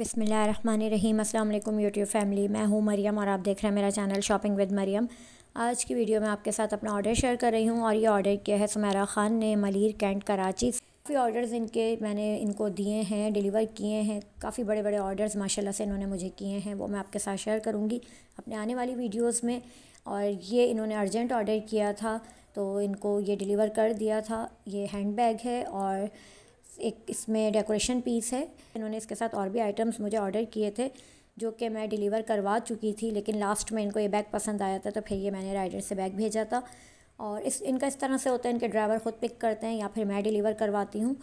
बिसमीम असल YouTube family मैं हूँ मरियम और आप देख रहे हैं मेरा चैनल शॉपिंग विद मरियम आज की वीडियो में आपके साथ अपना ऑर्डर शेयर कर रही हूँ और ये ऑर्डर किया है सुमेरा ख़ान ने मलिर कैंट कराची काफ़ी ऑर्डर्स इनके मैंने इनको दिए हैं डिलीवर किए हैं काफ़ी बड़े बड़े ऑर्डर्स माशाल्लाह से इन्होंने मुझे किए हैं वो मैं आपके साथ शेयर करूँगी अपने आने वाली वीडियोस में और ये इन्होंने अर्जेंट ऑर्डर किया था तो इनको ये डिलीवर कर दिया था ये हैंड बैग है और एक इसमें डेकोरेशन पीस है इन्होंने इसके साथ और भी आइटम्स मुझे ऑर्डर किए थे जो कि मैं डिलीवर करवा चुकी थी लेकिन लास्ट में इनको ये बैग पसंद आया था तो फिर ये मैंने राइडर से बैग भेजा था और इस इनका इस तरह से होता है इनके ड्राइवर ख़ुद पिक करते हैं या फिर मैं डिलीवर करवाती हूँ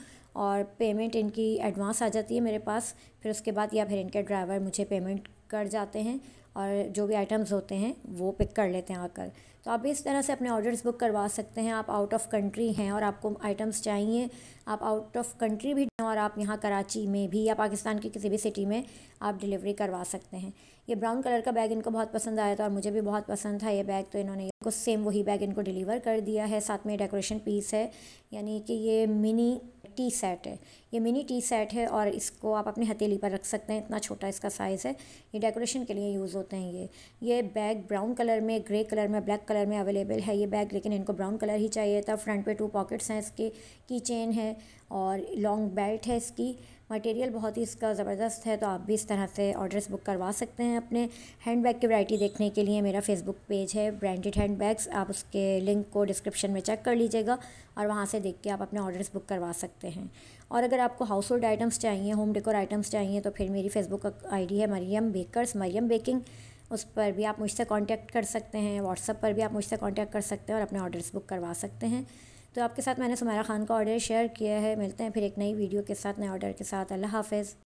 और पेमेंट इनकी एडवांस आ जाती है मेरे पास फिर उसके बाद या फिर इनके ड्राइवर मुझे पेमेंट कर जाते हैं और जो भी आइटम्स होते हैं वो पिक कर लेते हैं आकर तो आप इस तरह से अपने ऑर्डर्स बुक करवा सकते हैं आप आउट ऑफ कंट्री हैं और आपको आइटम्स चाहिए आप आउट ऑफ कंट्री भी हैं और आप यहाँ कराची में भी या पाकिस्तान की किसी भी सिटी में आप डिलीवरी करवा सकते हैं ये ब्राउन कलर का बैग इनको बहुत पसंद आया था और मुझे भी बहुत पसंद था ये बैग तो इन्होंने को सेम वही बैग इनको डिलीवर कर दिया है साथ में डेकोरेशन पीस है यानी कि ये मिनी टी सेट है ये मिनी टी सेट है और इसको आप अपनी हथेली पर रख सकते हैं इतना छोटा इसका साइज़ है ये डेकोरेशन के लिए यूज़ होते हैं ये ये बैग ब्राउन कलर में ग्रे कलर में ब्लैक कलर में अवेलेबल है ये बैग लेकिन इनको ब्राउन कलर ही चाहिए था फ्रंट पे टू पॉकेट्स हैं इसके की चेन है और लॉन्ग बेल्ट है इसकी मटेरियल बहुत ही इसका ज़बरदस्त है तो आप भी इस तरह से ऑर्डर्स बुक करवा सकते हैं अपने हैंड बैग की वैरायटी देखने के लिए मेरा फेसबुक पेज है ब्रांडेड हैंड बैग्स आप उसके लिंक को डिस्क्रिप्शन में चेक कर लीजिएगा और वहाँ से देख के आप अपने ऑर्डर्स बुक करवा सकते हैं और अगर आपको हाउस होल्ड आइटम्स चाहिए होम डेकोर आइटम्स चाहिए तो फिर मेरी फेसबुक आई है मरियम बेकर्स मरियम बेकिंग उस पर भी आप मुझसे कॉन्टैक्ट कर सकते हैं व्हाट्सअप पर भी आप मुझसे कॉन्टैक्ट कर सकते हैं और अपने ऑर्डर्स बुक करवा सकते हैं तो आपके साथ मैंने सुमारा ख़ान का ऑर्डर शेयर किया है मिलते हैं फिर एक नई वीडियो के साथ नए ऑर्डर के साथ अल्लाह हाफिज़